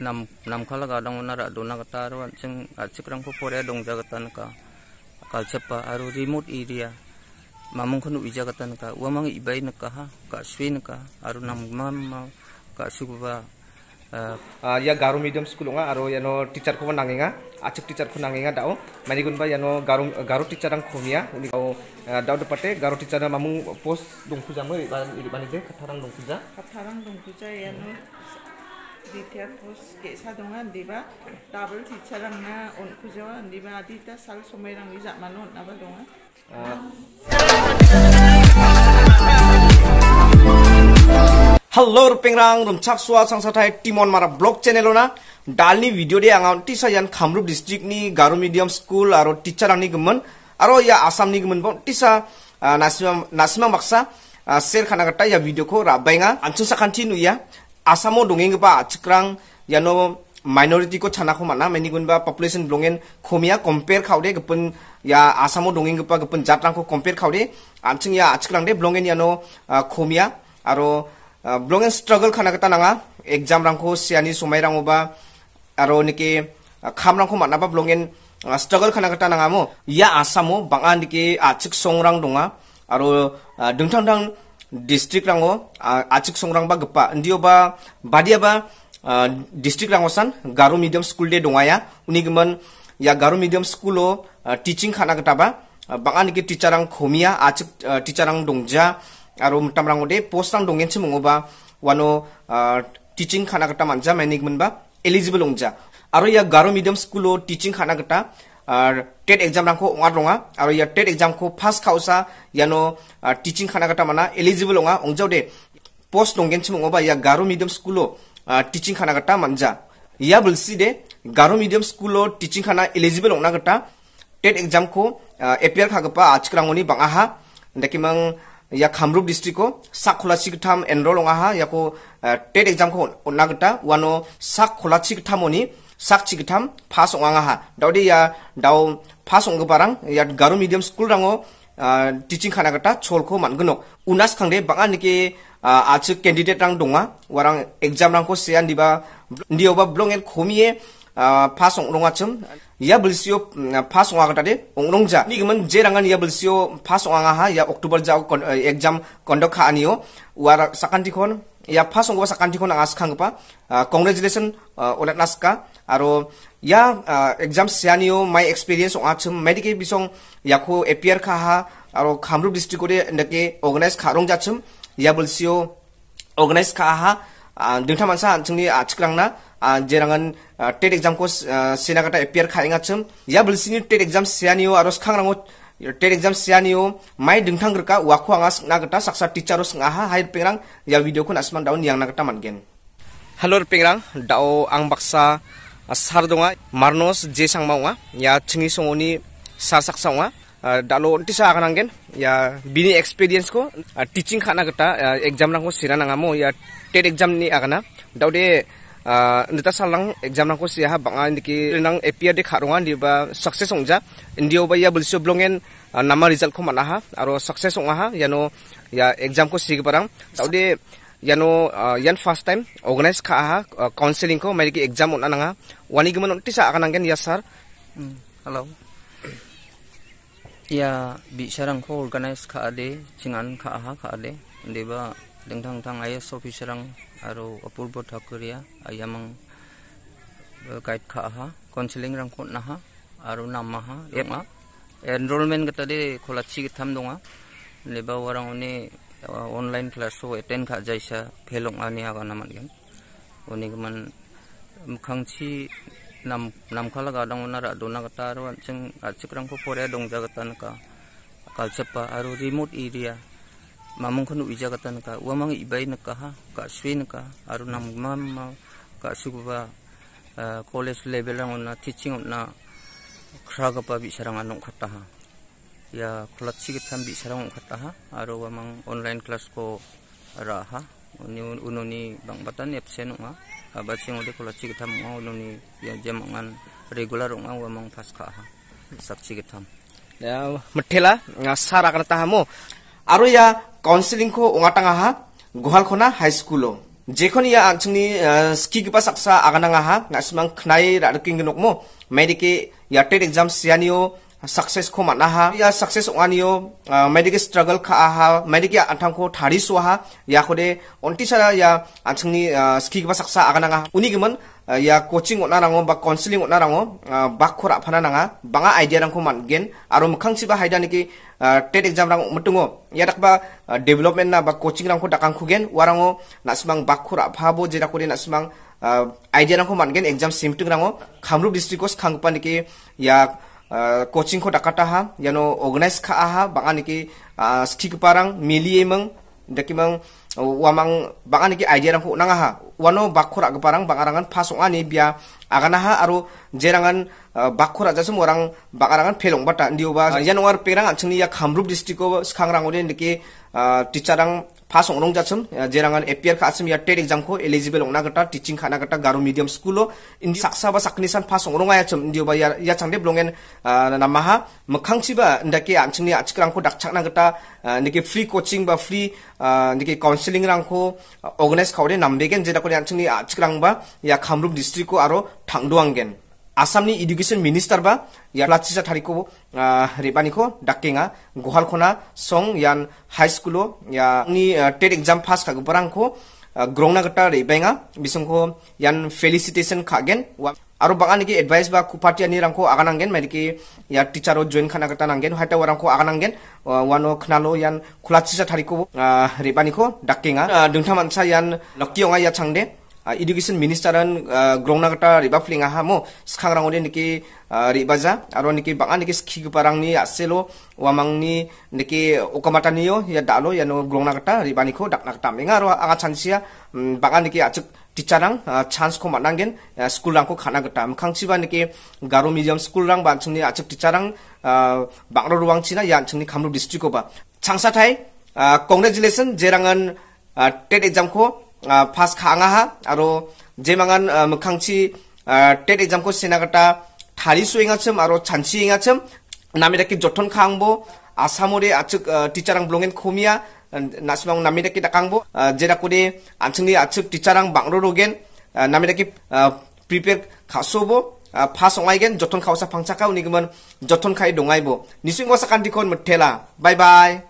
nam nam khala ga dong na ra do na ta ro ching a chikrang ko pore dong ja ga na ka kal chepa aru remote area mamung khanu ija ka ta na ka i ibai na ka ha ka swi ka aru nam mam ka su ba ya garu medium school nga aro yano teacher ko nangenga achuk teacher ko nangenga dao mani gun ba yano garu garu teacher ang khomia uni dao dao de pate garu teacher mamung post dong puja mo mani de khatharang dong puja khatharang dong puja yano dita pos kesa dongan diva double teacher lang na on kujawa diva adita sal sumay lang isa manon na dongan? Oh. Hello ruping rang rum cak suwa sang satai timon mara blog channel ona dalni video dia ngawon tisa yan kamrup district ni garu medium school aro teacher lang ni gemen aro ya asam ni gemen bong tisa nasma ah, nasima maksa Uh, ah, share khana gata ya video ko rabai nga. Ansun sakanti nu ya asamo dongeng ba achikrang yano minority ko chana ko mana meni gun ba population dongeng komia compare kau de ya asamo dongeng ba gepun jatrang ko compare kau de anching ya achikrang de blongen yano uh, komia aro uh, blongen struggle kana kata nanga exam rangko ko siani sumai oba, aro niki uh, kam rang ko mana ba struggle kana kata nanga mo ya asamo bangan niki achik song rang donga, aro dengtang dang district rango achik songrang ba gpa ndio ba badia ba district rango san garu medium school de dongaya unigman ya garu medium school o teaching khana gata ba bangan ki teacher rang khomia achik teacher rang dongja aro mutam rango de post rang dongen chimu ba wano teaching khana gata manja manigman ba eligible ongja aro ya garu medium school o teaching khana gata TET exam রাখো ওয়াত রঙা আর ইয়ার TET exam first খাওসা ইয়ানো teaching খানাগাটা মানা eligible নয় অংজাও দে পোস্ট নগেনসি মঙ্গবা ইয়া গারো মিডিয়াম স্কুলও টিচিং খানাগাটা মানজা ইয়া বলছি দে গারো মিডিয়াম স্কুলও টিচিং খানা এলিজিবল নয় গাটা টেট এক্সাম এপিয়ার খাগপা আজকরাঙনি বাঙাহা দেখি মাং ইয়া কামরূপ ডিস্ট্রিক্টও সাক খোলা চিকিৎসাম এনরোল নয় ইয়াকো টেট এক্সাম অনাগটা ওয়ানো সাক খোলা sakchi gitam pasong anga ha daudi ya dau pasong barang ya garu medium school rango teaching khana gata man mangnok unas khangde banga niki achu candidate rang donga warang exam rang ko oba diba ndioba blongen khomie pasong rongachum ya bulsio mm, pasong anga tade ongrongja ni gemen je rangan ya bulsio pasong anga ha ya oktober jauk eh, exam kondok ha anio sakan di kon ইয়া first অংগবাস আকাঙ্ক্ষীখন আঙাস খাঙ্গপা congratulation ওলেট নাসকা আর ইয়া exam সিয়ানিও মাই এক্সপিরিয়েন্স ওয়াছম মেডিকে বিশং ইয়াকো এপিয়ার খাহা আর কামরূপ ডিস্ট্রিক্টে এনেকে অর্গানাইজ খারং যাছম ইয়া বলছিও অর্গানাইজ খাহা দুটা মানসা আনছি আছক্রাংনা যে রঙান টেট এক্সামক সিনাকাটা এপিয়ার খাইং আছম ইয়া বলছি টেট এক্সাম সিয়ানিও আর খাংরাঙ टेट एग्जाम सियानियो माइ दिंथां ग्रका वाखु आङा नागता साक्सा टीचर संगाहा हाइर पेरां या वीडियो को नासमान डाउन यांग नागता मानगेन हेलो पेरां दाओ आं बाक्सा सार दङा मारनस जे सांमावा या थिंगि सङनि सार साक्सावा दालो अन्तिसा आगानांगेन या बिनि एक्सपीरियंस को टीचिंग खाना गता एग्जाम नांगो सिरा नाङा मो या टेट एग्जाम नि आगाना दाउदे nita salang exam nangko siya banga indiki nang APR de kharunga di ba success ongja indio ya blongen nama result ko ha? aro success onga ha yano ya exam ko sig parang tawde yano yan first time organize ka ha counseling ko mai ki exam on ananga wani sa tisa akanangen ya sir Halo. ya bi sarang ko organize ka de singan ka ha ade? de ndeba dengthang thang IS officer ang aro apurbo thakuria ayamang guide kha ha counseling rang khon na ha aro nama ha ema enrollment ga tade kholachi gi tham donga leba warang uni online class so attend kha jaisa phelong ani aga naman gen uni man mukhangchi nam namkhala ga dong na ra dona ga tar wan ching achikrang ko pore dong jaga tan ka kalchapa aro remote area mamung kono ija katan ka mang ibai ha ka sui naka aru nam mam ka suba eh, college level ang na teaching na ga pa bisarang anong ha ya bi sarang kata ha aru mang online class ko raha uni ununi bang batan absen ma aba ah, sing ode kulatsi tham ma ununi ya jamangan regular wa mang pas kaha saksi tham ya metela ngasara ya, kana tahamu aru ya counselling को ओंगाटांगा गोहालखोना हाई स्कूलो जेखन या आंगसंगनि स्किगिपा साक्सा आगानांगा नासिमां खनाय रारकिंग नोकमो या टेट एग्जाम सियानियो sukses ko mana ha ya sukses wanio uh, medical struggle ka aha medical antang ya ko thari suha ya kode onti sara ya antang ni uh, ski ba saksa agan nga uni gimon uh, ya coaching ona rango ba counseling ona rango uh, ba kora pana nga banga idea rang ko gen aro mukhang si ba hai dani ki uh, ted exam rang mutungo ya dak ba uh, development na ba coaching rang ko dakang ko gen warango nasmang ba kora pabo jira kode nasmang uh, idea rang ko gen exam simtung rango kamru district ko skang pani ki ya coaching को डकाटा हा यानो ऑर्गेनाइज खा हा बांगा निकी स्टिक पारंग मिलिए मंग daki mang wamang bangan ki idea rang nanga ha wano bakhora parang bangarangan pasong ani bia agana ha aro jerangan bakhora jasum orang bangarangan pelong bata ndio ba yanwar perang achni ya khamrup district ko skhangrang ode ndike teacher rang first अनों जासम जेरांगान appear खासम या TET exam को एलिजिबल ओना गटा टीचिंग खाना गटा गारो मीडियम स्कूल ओ इन साक्सा बा सखनि सान फार्स्ट अनों आया छम इंडियो बा या या चांगदे ब्लोंगेन नामाहा मखांगसि बा इंदाके आंचनि आचिकरां को दाखचाकना गटा निके फ्री कोचिंग बा फ्री निके काउंसलिंग रां को ऑर्गेनाइज खौरे नामबेगेन जेरा को आंचनि आचिकरां बा या खामरुप डिस्ट्रिक्ट को आरो थांगदुआंगेन Asamni Education Minister ba yarla chisa thari ko ah, ribani ko dakenga gohal khona song yan high schoolo ya ni ah, TET exam pass ka gubarang ko ah, grongna gata ribenga bisong ko yan felicitation khagen aru baka niki advice ba kupatia ni rangko aganangen mai niki ya teacher o join khana gata nangen haita warangko aganangen wano knalo yan khulachisa thari ko ribani ko dakenga dungthaman sa yan lokki onga ya changde education minister an r o g ই ড n ক ে শ ্ য ন মিনিষ্টারান গ ্ s ং ন া গটা a n g া ফ্লিঙা হ া ম a স a খ াং রাঙনি ন া ক a n ি ব া জ া আর নাকি বাঙা নাকি স ্ ক ি a প া র াং ন ি আ স ে a ো ও য a া ম াং ন ি ন a ক ি ও ক া ম া ট o n ি ও ই য a া ডালো a য ়া ন d গ্রংনা গটা র ি ব a ন ি খ n ডাকনা তামেঙা আর আগা চ া ন স ি য ় t i া ঙ া নাকি আ চ a n ট ি k া র a ং চান্সখো ম া ন া ঙ a n ে ন স ্ ক a ল র াং খ ো খানা গটা মখাংচিবা নাকি গারো মিডিয়াম স্কুলরাং বা আচুকনি আচুক টিচারাং a াং ল া রুয়াংচিনা ই য c h আচুকনি খামরুপ ডিস্ট্রিক্টকোবা চ াং স া i া ই কংগ্রেচুলেশন জ ে র া a া ন ট n ted e saw a m ko pass kanga ha aro je mangan mukhangchi tet exam ko senagata thari suinga chem aro chanchi inga chem nami daki jotton khangbo asamore achuk teacher ang blongen khomia nasmang nami daki dakangbo je rakude anchungi achuk teacher ang bangro rogen nami daki prepare khasobo pass onai gen jotton khawsa phangcha ka unigmon jotton khai dongai bo nisingwa sakandikon muthela bye bye